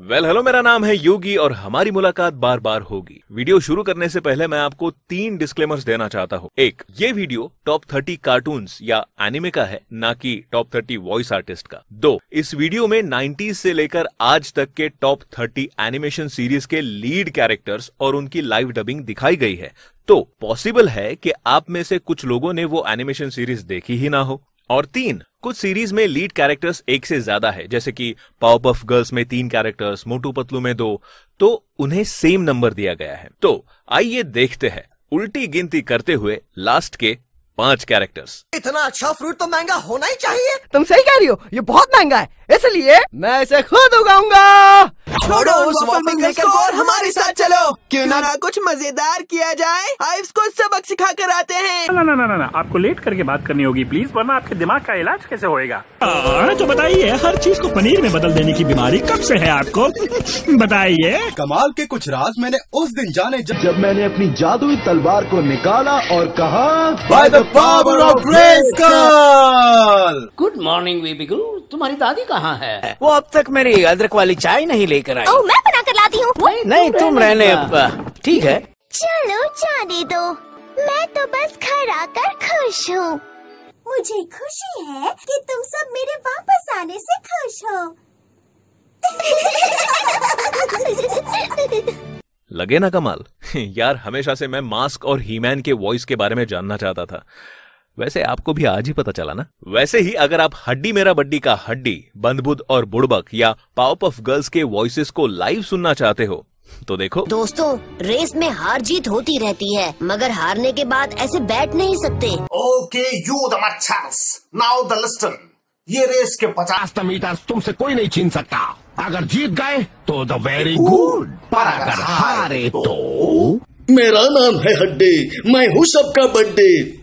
Well well, hello मेरा नाम है योगी और हमारी मुलाकात बार बार होगी वीडियो शुरू करने से पहले मैं आपको तीन डिस्क्लेमर्स देना चाहता हूँ एक ये वीडियो टॉप थर्टी कार्टून्स या एनिमे का है ना कि टॉप थर्टी वॉइस आर्टिस्ट का दो इस वीडियो में नाइन्टीज से लेकर आज तक के टॉप थर्टी एनिमेशन सीरीज के लीड कैरेक्टर्स और उनकी लाइव डबिंग दिखाई गई है तो पॉसिबल है कि आप में से कुछ लोगों ने वो एनिमेशन सीरीज देखी ही ना हो और तीन कुछ सीरीज में लीड कैरेक्टर्स एक से ज्यादा है जैसे कि पावर ऑफ गर्ल्स में तीन कैरेक्टर्स मोटू पतलू में दो तो उन्हें सेम नंबर दिया गया है तो आइए देखते हैं उल्टी गिनती करते हुए लास्ट के पांच कैरेक्टर्स इतना अच्छा फ्रूट तो महंगा होना ही चाहिए तुम सही कह रही हो ये बहुत महंगा है इसलिए मैं इसे खुद उगाऊंगा छोड़ो उस और हमारे साथ चलो क्यों ना कुछ मजेदार किया जाए आइव्स को सबक सिखा कर आते हैं ना ना ना ना आपको लेट करके बात करनी होगी प्लीज वरना आपके दिमाग का इलाज कैसे होएगा हाँ, तो बताइए हर चीज को पनीर में बदल देने की बीमारी कब से है आपको बताइए कमाल के कुछ राज मैंने उस दिन जाने जब मैंने अपनी जादुई तलवार को निकाला और कहा by the power of Grayskull good morning baby गुरु तुम्हारी दादी कहाँ है वो अब तक मेरी अदरक वाली चाय नहीं लेकर आई मैं बना कर लाती हूँ नहीं, नहीं तुम रहने अब ठीक है चलो जाने दो मैं तो बस घर आकर खुश हूँ मुझे खुशी है कि तुम सब मेरे वापस आने से खुश हो लगे ना कमाल यार हमेशा से मैं मास्क और हीमैन के वॉइस के बारे में जानना चाहता था वैसे आपको भी आज ही पता चला ना वैसे ही अगर आप हड्डी मेरा बड्डी का हड्डी बंदबुद और बुड़बक या पाव ऑफ गर्ल्स के वॉइसेस को लाइव सुनना चाहते हो तो देखो दोस्तों रेस में हार जीत होती रहती है मगर हारने के बाद ऐसे बैठ नहीं सकते okay you the now the listen ये रेस के पचास मीटर तुमसे कोई नहीं छीन सकता अगर जीत गए तो द वेरी गुड पर अगर हारे तो मेरा नाम है हड्डे मैं हूँ सबका बर्थडे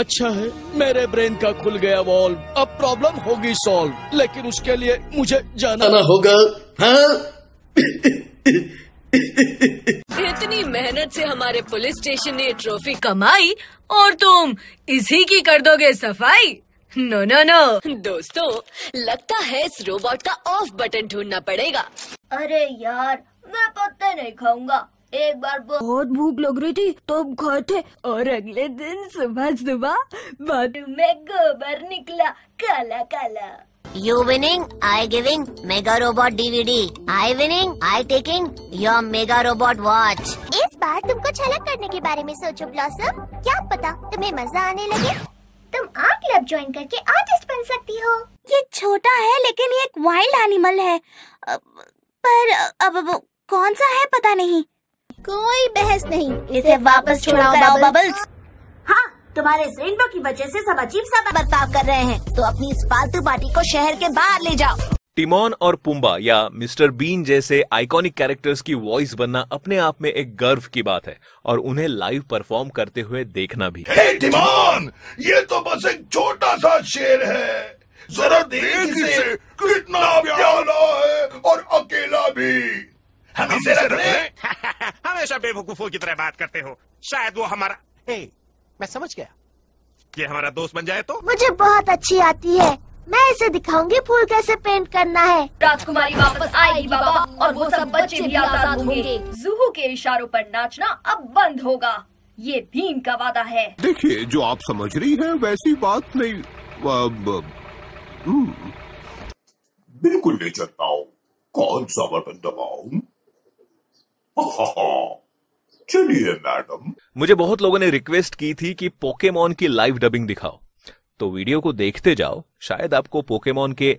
अच्छा है मेरे ब्रेन का खुल गया वॉल अब प्रॉब्लम होगी सॉल्व लेकिन उसके लिए मुझे जाना होगा हाँ इतनी मेहनत से हमारे पुलिस स्टेशन ने ट्रॉफी कमाई और तुम इसी की कर दोगे सफाई नो नो नो दोस्तों लगता है इस रोबोट का ऑफ बटन ढूंढना पड़ेगा अरे यार मैं पत्ते नहीं खाऊंगा एक बार बहुत भूख लग रही थी तब तो खाए थे और अगले दिन सुबह सुबह बाथरूम में गोबर निकला काला काला you winning I giving mega robot DVD I winning I taking your mega robot watch इस बार तुमको अलग करने के बारे में सोचो ब्लॉसम क्या पता तुम्हें मजा आने लगे तुम आर्ट क्लब ज्वाइन करके आर्टिस्ट बन सकती हो ये छोटा है लेकिन ये एक वाइल्ड एनिमल है पर अब, कौन सा है पता नहीं कोई बहस नहीं इसे वापस छोड़ाओ बबल्स।, हाँ तुम्हारे रेनबो की वजह से सब अजीब सा बर्ताव कर रहे हैं तो अपनी इस फालतू पार्टी को शहर के बाहर ले जाओ टिमोन और पुम्बा या मिस्टर बीन जैसे आइकॉनिक कैरेक्टर्स की वॉइस बनना अपने आप में एक गर्व की बात है और उन्हें लाइव परफॉर्म करते हुए देखना भी hey, टिमोन ये तो बस एक छोटा सा शेर है जरा देख इसे कितना प्यारा है और अकेला भी हम इसे हमेशा बेवकूफों की तरह बात करते हो शायद वो हमारा मैं समझ गया ये हमारा दोस्त बन जाए तो मुझे बहुत अच्छी आती है मैं इसे दिखाऊंगी फूल कैसे पेंट करना है राजकुमारी वापस आएगी बाबा और वो सब बच्चे भी आजाद होंगे जूहू के इशारों पर नाचना अब बंद होगा ये भीम का वादा है देखिए जो आप समझ रही है वैसी बात नहीं अब, हम्म। बिल्कुल नहीं चलता हूँ कौन सा बटन दबाऊ हाँ, चलिए मैडम मुझे बहुत लोगों ने रिक्वेस्ट की थी कि पोकेमोन की लाइव डबिंग दिखाओ तो वीडियो को देखते जाओ शायद आपको पोकेमोन के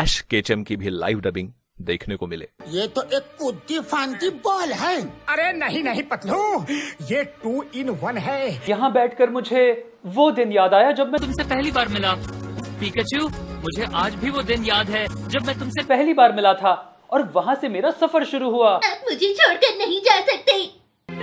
एश केचम की भी लाइव डबिंग देखने को मिले ये तो एक कुत्ती फांती बॉल है अरे नहीं नहीं पतलू ये टू इन वन है यहाँ बैठकर मुझे वो दिन याद आया जब मैं तुमसे पहली बार मिला पीकेचू मुझे आज भी वो दिन याद है जब मैं तुमसे पहली बार मिला था और वहाँ से मेरा सफर शुरू हुआ आप मुझे छोड़कर नहीं जा सकते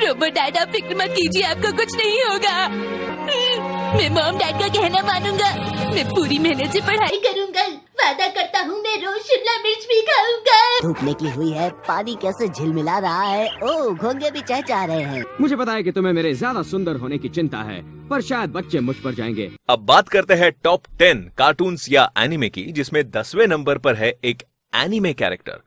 रोबो डैडा फिक्र मत कीजिए आपको कुछ नहीं होगा मैं मॉम डैड का कहना मानूंगा मैं पूरी मेहनत से पढ़ाई करूंगा वादा करता हूँ मैं रोज शिमला मिर्च भी खाऊंगा धूप निकली हुई है पानी कैसे झिलमिला रहा है ओ घोंगे भी चहचहा रहे हैं मुझे पता है कि तुम्हें मेरे ज्यादा सुंदर होने की चिंता है पर शायद बच्चे मुझ पर जाएंगे अब बात करते हैं टॉप टेन कार्टून या एनिमे की जिसमे दसवें नंबर आरोप है एक एनिमे कैरेक्टर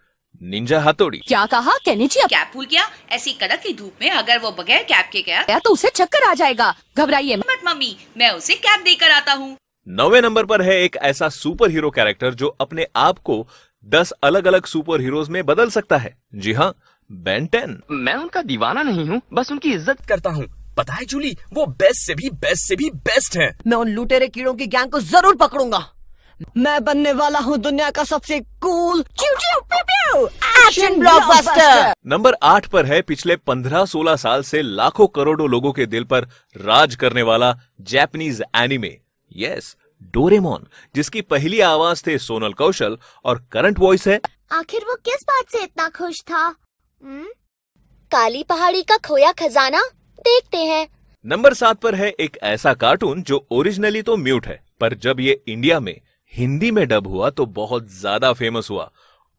निंजा हथौड़ी क्या कहा कैनिची कैप भूल गया ऐसी कड़क की धूप में अगर वो बगैर कैप के गया तो उसे चक्कर आ जाएगा घबराइए मत मम्मी मैं उसे कैप देकर आता हूँ नवे नंबर पर है एक ऐसा सुपर हीरो कैरेक्टर जो अपने आप को दस अलग अलग सुपर हीरोज में बदल सकता है जी हाँ बेंटेन मैं उनका दीवाना नहीं हूँ बस उनकी इज्जत करता हूँ पता है जूली वो बेस्ट से भी बेस्ट से भी बेस्ट है मैं उन लुटेरे कीड़ों की गैंग को जरूर पकड़ूंगा मैं बनने वाला हूँ दुनिया का सबसे कूल एक्शन ब्लॉकबस्टर नंबर आठ पर है पिछले पंद्रह सोलह साल से लाखों करोड़ों लोगों के दिल पर राज करने वाला जैपनीज एनिमे यस डोरेमोन जिसकी पहली आवाज थे सोनल कौशल और करंट वॉइस है आखिर वो किस बात से इतना खुश था हम्म? काली पहाड़ी का खोया खजाना देखते हैं नंबर सात पर है एक ऐसा कार्टून जो ओरिजिनली तो म्यूट है पर जब ये इंडिया में हिंदी में डब हुआ तो बहुत ज्यादा फेमस हुआ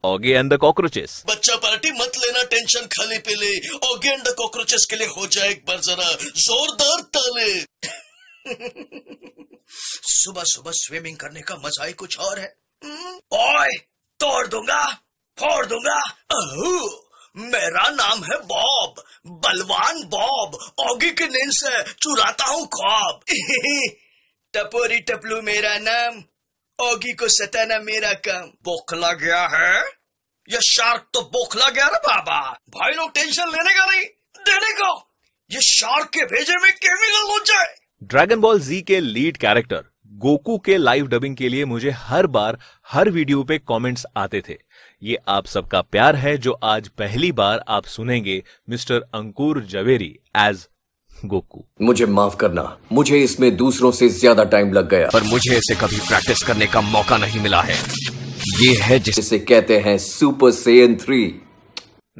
ओगे एंड द कॉकरोचेस बच्चा पार्टी मत लेना टेंशन खाली पे ले ऑगे एंड द कॉकरोचेस के लिए हो जाए एक बार जरा जोरदार ताले सुबह सुबह स्विमिंग करने का मजा ही कुछ और है हम्म, ओए तोड़ दूंगा फोड़ दूंगा मेरा नाम है बॉब बलवान बॉब ऑगी के नींद से चुराता हूँ खौब टपोरी टपलू मेरा नाम ओगी को सताना मेरा काम बोखला गया है ये शार्क तो बोखला गया ना बाबा भाई लोग टेंशन लेने का नहीं देने का ये शार्क के भेजे में केमिकल हो जाए ड्रैगन बॉल जी के लीड कैरेक्टर गोकू के लाइव डबिंग के लिए मुझे हर बार हर वीडियो पे कमेंट्स आते थे ये आप सबका प्यार है जो आज पहली बार आप सुनेंगे mister Ankur Javeri as Goku मुझे माफ करना मुझे इसमें दूसरों से ज्यादा टाइम लग गया पर मुझे इसे कभी प्रैक्टिस करने का मौका नहीं मिला है ये है जिसे कहते हैं सुपर सेन थ्री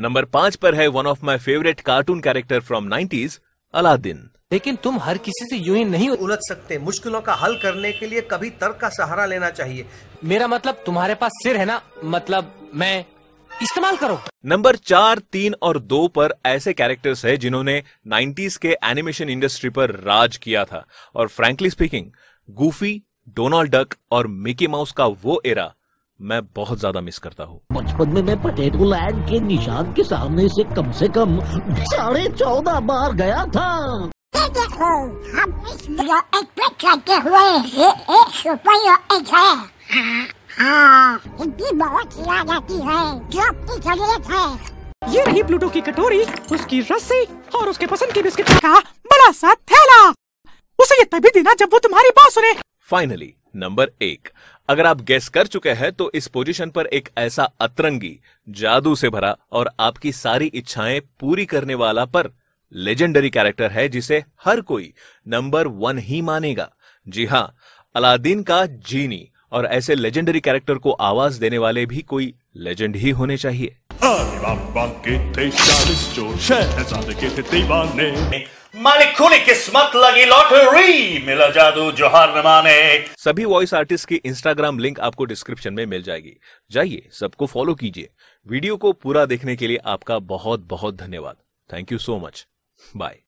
नंबर पांच पर है one of my favourite cartoon character from nineties Aladdin लेकिन तुम हर किसी से यूं ही नहीं उलझ सकते मुश्किलों का हल करने के लिए कभी तर्क का सहारा लेना चाहिए मेरा मतलब तुम्हारे पास सिर है ना मतलब मैं इस्तेमाल करो नंबर चार तीन और दो पर ऐसे कैरेक्टर्स है जिन्होंने 90s के एनिमेशन इंडस्ट्री पर राज किया था और frankly speaking Goofy Donald Duck और मिकी माउस का वो एरा मैं बहुत ज्यादा मिस करता हूँ बचपन में मैं पटेटो लैंड के निशान के सामने से कम से कम साढ़े चौदह बार गया था देखो हम इस एक हुए एक सुपर एक है उनकी हाँ। बहुत खिला जाती है जो अपनी जरूरत है ये रही प्लूटो की कटोरी उसकी रस्सी और उसके पसंद की बिस्किट का बड़ा सा थैला उसे ये तभी देना जब वो तुम्हारी बात सुने फाइनली नंबर एक अगर आप गेस कर चुके हैं तो इस पोजीशन पर एक ऐसा अतरंगी जादू से भरा और आपकी सारी इच्छाएं पूरी करने वाला पर लेजेंडरी कैरेक्टर है जिसे हर कोई नंबर वन ही मानेगा जी हाँ अलादीन का जीनी और ऐसे लेजेंडरी कैरेक्टर को आवाज देने वाले भी कोई लेजेंड ही होने चाहिए मालिक खुली किस्मत लगी लॉटरी मिला जादू जोहार नमाने सभी वॉइस आर्टिस्ट की इंस्टाग्राम लिंक आपको डिस्क्रिप्शन में मिल जाएगी जाइए सबको फॉलो कीजिए वीडियो को पूरा देखने के लिए आपका बहुत बहुत धन्यवाद thank you so much bye